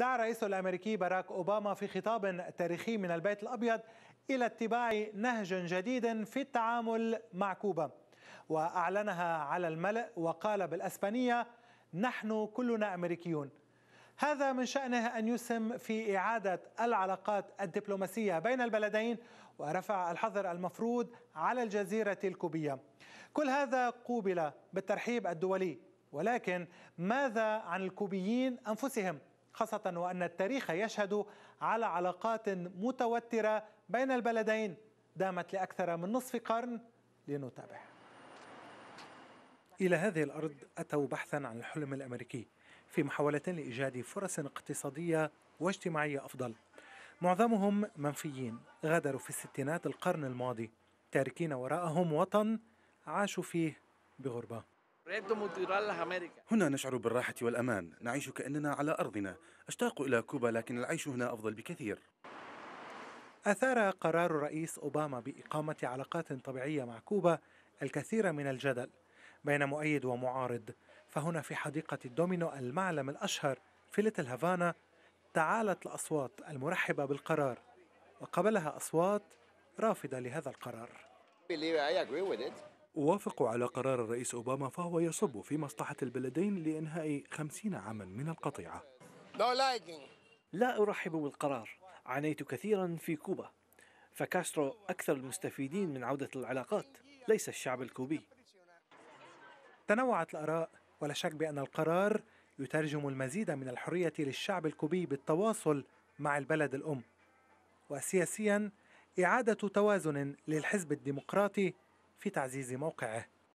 دعا الرئيس الامريكي باراك اوباما في خطاب تاريخي من البيت الابيض الى اتباع نهج جديد في التعامل مع كوبا واعلنها على الملأ وقال بالاسبانيه نحن كلنا امريكيون هذا من شأنه أن يسهم في إعادة العلاقات الدبلوماسية بين البلدين ورفع الحظر المفروض على الجزيرة الكوبية كل هذا قوبل بالترحيب الدولي ولكن ماذا عن الكوبيين أنفسهم؟ خاصة وأن التاريخ يشهد على علاقات متوترة بين البلدين دامت لأكثر من نصف قرن لنتابع إلى هذه الأرض أتوا بحثا عن الحلم الأمريكي في محاولة لإيجاد فرص اقتصادية واجتماعية أفضل معظمهم منفيين غادروا في الستينات القرن الماضي تاركين وراءهم وطن عاشوا فيه بغربة هنا نشعر بالراحة والأمان نعيش كأننا على أرضنا أشتاق إلى كوبا لكن العيش هنا أفضل بكثير أثار قرار رئيس أوباما بإقامة علاقات طبيعية مع كوبا الكثير من الجدل بين مؤيد ومعارض فهنا في حديقة الدومينو المعلم الأشهر في ليتل هافانا تعالت الأصوات المرحبة بالقرار وقبلها أصوات رافضة لهذا القرار أوافق على قرار الرئيس أوباما فهو يصب في مصلحة البلدين لإنهاء خمسين عاما من القطيعة لا أرحب بالقرار عانيت كثيرا في كوبا فكاسترو أكثر المستفيدين من عودة العلاقات ليس الشعب الكوبي تنوعت الآراء ولا شك بأن القرار يترجم المزيد من الحرية للشعب الكوبي بالتواصل مع البلد الأم وسياسيا إعادة توازن للحزب الديمقراطي في تعزيز موقعه